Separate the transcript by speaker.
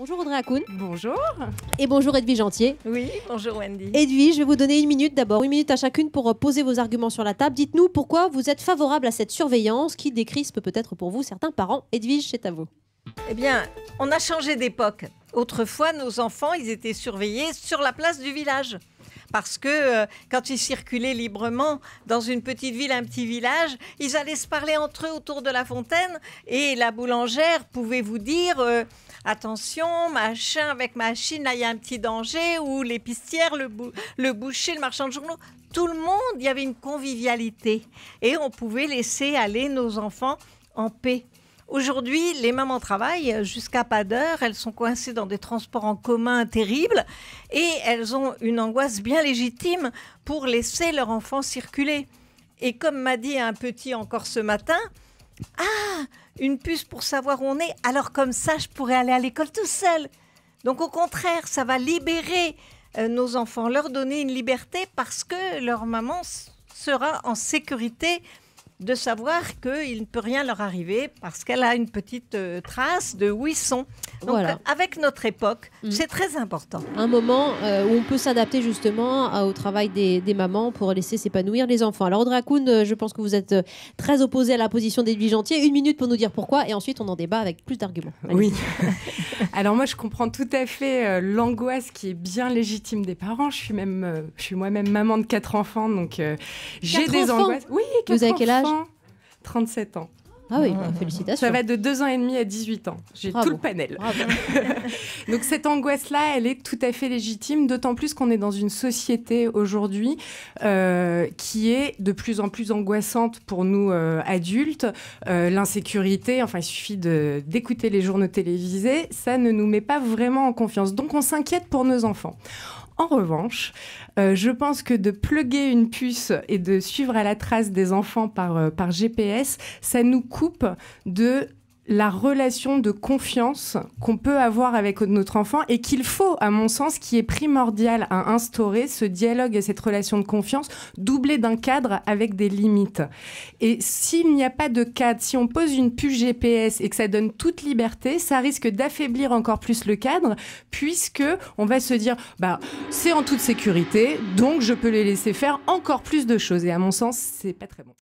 Speaker 1: Bonjour Audrey Hakoun. Bonjour. Et bonjour Edwige Antier.
Speaker 2: Oui, bonjour Wendy.
Speaker 1: Edwige, je vais vous donner une minute d'abord, une minute à chacune pour euh, poser vos arguments sur la table. Dites-nous pourquoi vous êtes favorable à cette surveillance qui décrispe peut-être pour vous certains parents. Edwige, c'est à vous.
Speaker 2: Eh bien, on a changé d'époque. Autrefois, nos enfants, ils étaient surveillés sur la place du village parce que euh, quand ils circulaient librement dans une petite ville, un petit village, ils allaient se parler entre eux autour de la fontaine et la boulangère pouvait vous dire euh, attention, machin avec machine, là il y a un petit danger, ou l'épicière, le, le boucher, le marchand de journaux, tout le monde, il y avait une convivialité et on pouvait laisser aller nos enfants en paix. Aujourd'hui, les mamans travaillent jusqu'à pas d'heure, elles sont coincées dans des transports en commun terribles et elles ont une angoisse bien légitime pour laisser leur enfant circuler. Et comme m'a dit un petit encore ce matin, ah, une puce pour savoir où on est, alors comme ça, je pourrais aller à l'école tout seul. Donc au contraire, ça va libérer euh, nos enfants, leur donner une liberté parce que leur maman sera en sécurité de savoir qu'il ne peut rien leur arriver parce qu'elle a une petite euh, trace de où ils sont. Donc, avec notre époque, mm. c'est très important.
Speaker 1: Un moment euh, où on peut s'adapter justement euh, au travail des, mamans pour laisser s'épanouir les enfants. Alors, Audrey Koun, je pense que vous êtes très opposée à la position des Gentier. Une minute pour nous dire pourquoi et ensuite on en débat avec plus d'arguments. Oui.
Speaker 3: Alors, moi, je comprends tout à fait l'angoisse qui est bien légitime des parents. Je suis, même, je suis moi-même maman de quatre enfants, donc j'ai des enfants. angoisses. Oui, vous avez quel âge 37 ans. Ah oui, ah, félicitations. Ça va de 2 ans et demi à 18 ans. J'ai tout le panel. Donc cette angoisse-là, elle est tout à fait légitime, d'autant plus qu'on est dans une société aujourd'hui euh, qui est de plus en plus angoissante pour nous euh, adultes. Euh, l'insécurité, enfin il suffit d'écouter les journaux télévisés, ça ne nous met pas vraiment en confiance. Donc on s'inquiète pour nos enfants. En revanche, euh, je pense que de pluguer une puce et de suivre à la trace des enfants par, euh, par GPS, ça nous coupe de la relation de confiance qu'on peut avoir avec notre enfant et qu'il faut, à mon sens, qui est primordial à instaurer, ce dialogue et cette relation de confiance, doublée d'un cadre avec des limites. Et s'il n'y a pas de cadre, si on pose une puce GPS et que ça donne toute liberté, ça risque d'affaiblir encore plus le cadre, puisque on va se dire, bah, c'est en toute sécurité, donc je peux les laisser faire encore plus de choses. Et à mon sens, c'est pas très bon.